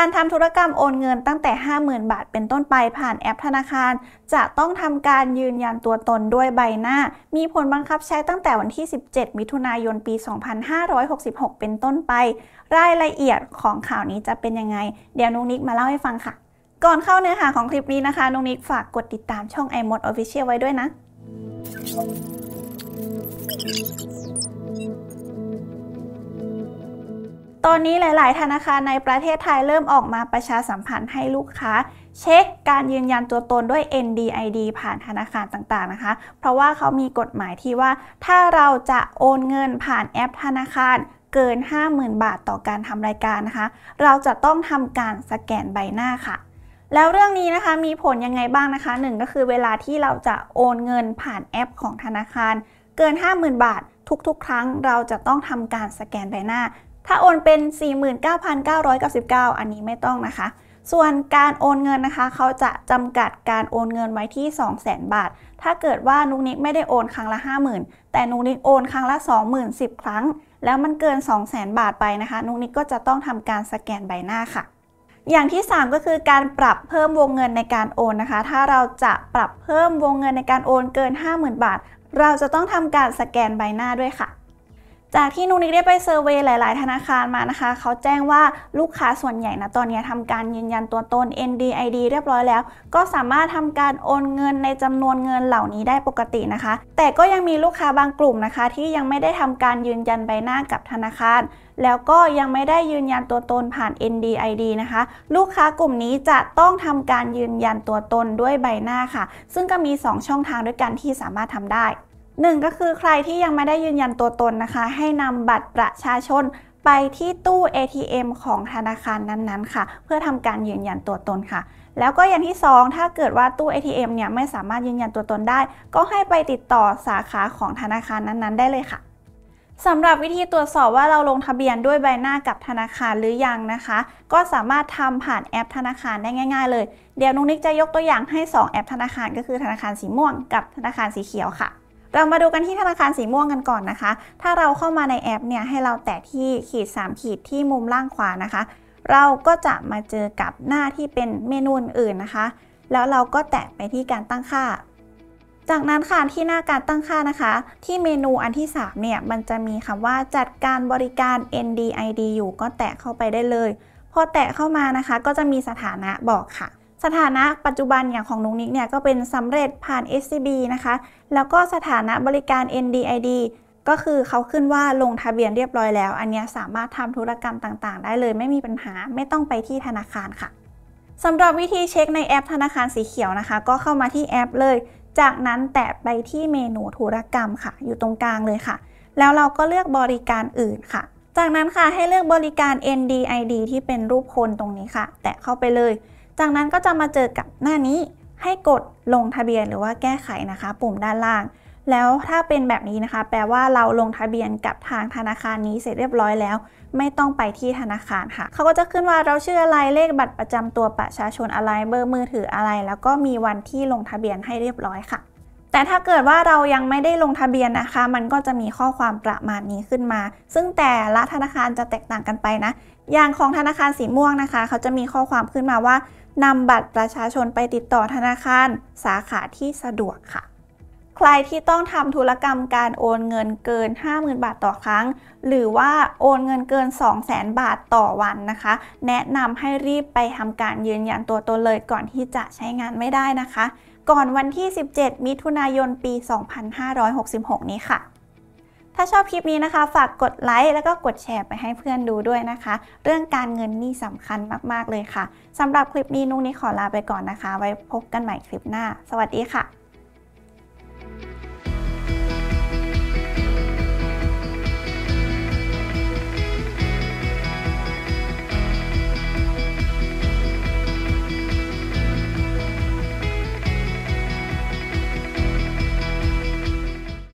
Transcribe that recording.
การทำธุรกรรมโอนเงินตั้งแต่ 50,000 บาทเป็นต้นไปผ่านแอปธนาคาร จะต้องทำการยืนยันตัวตนด้วยใบหน้า มีผลบังคับใช้ตั้งแต่วันที่ 17 มิถุนายนปี 2566 เป็นต้นไป รายละเอียดของข่าวนี้จะเป็นยังไง เดี๋ยวนุงนิกมาเล่าให้ฟังค่ะ ก่อนเข้าเนื้อหาของคลิปนี้นะคะนุงนิกฝากกดติดตามช่อง i m o d Official ไว้ด้วยนะ Thank you. ตอนนี้หลายๆ ธนาคารในประเทศไทยเริ่มออกมาประชาสัมพันธ์ให้ลูกค้า เช็คการยืนยันตัวตนด้วย NDID ผ่านธนาคารต่างๆนะคะ เพราะว่าเขามีกฎหมายที่ว่า ถ้าเราจะโอนเงินผ่านแอปธนาคารเกิน 50,000 บาทต่อการทำรายการนะคะ เราจะต้องทำการสแกนใบหน้าค่ะ แล้วเรื่องนี้นะคะมีผลยังไงบ้างนะคะหนึ่งก็คือเวลาที่เราจะโอนเงินผ่านแอปของธนาคาร เกิน 50,000 บาท ทุกๆ ครั้งเราจะต้องทำการสแกนใบหน้าถ้าโอนเป็น 49,999อันนี้ไม่ต้องนะคะ ส่วนการโอนเงินนะคะเขาจะจำกัดการโอนเงินไว้ที่200,000 บาท ถ้าเกิดว่านุกนิกไม่ได้โอนครั้งละ 50,000 แต่นุกนิกโอนครั้งละ20,000 10 ครั้ง แล้วมันเกิน200,000 บาทไปนะคะนุกนิกก็จะต้องทำการสแกนใบหน้าค่ะ อย่างที่ 3 ก็คือการปรับเพิ่มวงเงินในการโอนนะคะ ถ้าเราจะปรับเพิ่มวงเงินในการโอนเกิน 50,000 บาท เราจะต้องทำการสแกนใบหน้าด้วยค่ะจากที่นุนิกได้ไปเซอร์เวยหลาย ๆ ธนาคารมานะคะ เขาแจ้งว่าลูกค้าส่วนใหญ่นะตอนนี้ทำการยืนยันตัวตน NDID เรียบร้อยแล้ว ก็สามารถทำการโอนเงินในจำนวนเงินเหล่านี้ได้ปกตินะคะ แต่ก็ยังมีลูกค้าบางกลุ่มนะคะที่ยังไม่ได้ทำการยืนยันใบหน้ากับธนาคาร แล้วก็ยังไม่ได้ยืนยันตัวตนผ่าน NDID นะคะ ลูกค้ากลุ่มนี้จะต้องทำการยืนยันตัวตนด้วยใบหน้าค่ะ ซึ่งก็มี 2 ช่องทางด้วยกันที่สามารถทำได้หนึ่งก็คือใครที่ยังไม่ได้ยืนยันตัวตนนะคะ ให้นำบัตรประชาชนไปที่ตู้ ATM ของธนาคารนั้นๆค่ะ เพื่อทำการยืนยันตัวตนค่ะ แล้วก็อย่างที่ 2 ถ้าเกิดว่าตู้ ATM เนี่ยไม่สามารถยืนยันตัวตนได้ก็ให้ไปติดต่อสาขาของธนาคารนั้นๆ ได้เลยค่ะสำหรับวิธีตรวจสอบว่าเราลงทะเบียนด้วยใบหน้ากับธนาคารหรือยังนะคะ ก็สามารถทำผ่านแอปธนาคารได้ง่ายๆเลยเดี๋ยวนุ้งนิกจะยกตัวอย่างให้ 2 แอป ธนาคารก็คือธนาคารสีม่วงกับธนาคารสีเขียวค่ะเรามาดูกันที่ธนาคารสีม่วงกันก่อนนะคะ ถ้าเราเข้ามาในแอปเนี่ยให้เราแตะที่ขีด3ขีดที่มุมล่างขวานะคะ เราก็จะมาเจอกับหน้าที่เป็นเมนูอื่นนะคะ แล้วเราก็แตะไปที่การตั้งค่า จากนั้นค่ะที่หน้าการตั้งค่านะคะ ที่เมนูอันที่3เนี่ยมันจะมีคำว่าจัดการบริการ NDID อยู่ ก็แตะเข้าไปได้เลยพอแตะเข้ามานะคะก็จะมีสถานะบอกค่ะสถานะปัจจุบันอย่างของนุกนิกเนี่ยก็เป็นสำเร็จผ่าน SCB นะคะ แล้วก็สถานะบริการ NDID ก็คือเขาขึ้นว่าลงทะเบียนเรียบร้อยแล้ว อันนี้สามารถทำธุรกรรมต่างๆได้เลยไม่มีปัญหาไม่ต้องไปที่ธนาคารค่ะสำหรับวิธีเช็คในแอปธนาคารสีเขียวนะคะ ก็เข้ามาที่แอปเลย จากนั้นแตะไปที่เมนูธุรกรรมค่ะ อยู่ตรงกลางเลยค่ะ แล้วเราก็เลือกบริการอื่นค่ะ จากนั้นค่ะให้เลือกบริการ NDID ที่เป็นรูปคนตรงนี้ค่ะ แตะเข้าไปเลยจากนั้นก็จะมาเจอกับหน้านี้ให้กดลงทะเบียนหรือว่าแก้ไขนะคะ ปุ่มด้านล่าง แล้วถ้าเป็นแบบนี้นะคะ แปลว่าเราลงทะเบียนกับทางธนาคารนี้เสร็จเรียบร้อยแล้ว ไม่ต้องไปที่ธนาคารค่ะเขาก็จะขึ้นว่าเราชื่ออะไรเลขบัตรประจำตัวประชาชนอะไรเบอร์มือถืออะไร แล้วก็มีวันที่ลงทะเบียนให้เรียบร้อยค่ะแต่ถ้าเกิดว่าเรายังไม่ได้ลงทะเบียนนะคะ มันก็จะมีข้อความประมาณนี้ขึ้นมา ซึ่งแต่ละธนาคารจะแตกต่างกันไปนะ อย่างของธนาคารสีม่วงนะคะ เขาจะมีข้อความขึ้นมาว่านำบัตรประชาชนไปติดต่อธนาคารสาขาที่สะดวกค่ะใครที่ต้องทำธุรกรรมการโอนเงินเกิน 50,000 บาทต่อครั้ง หรือว่าโอนเงินเกิน 200,000บาทต่อวันนะคะ แนะนำให้รีบไปทำการยืนยันตัวตนเลยก่อนที่จะใช้งานไม่ได้นะคะ ก่อนวันที่ 17 มิถุนายนปี 2566 นี้ค่ะ ถ้าชอบคลิปนี้นะคะฝากกดไลค์แล้วก็กดแชร์ไปให้เพื่อนดูด้วยนะคะ เรื่องการเงินนี่สำคัญมาก ๆ เลยค่ะสำหรับคลิปนี้นุ้งนี้ขอลาไปก่อนนะคะ ไว้พบกันใหม่คลิปหน้า สวัสดีค่ะ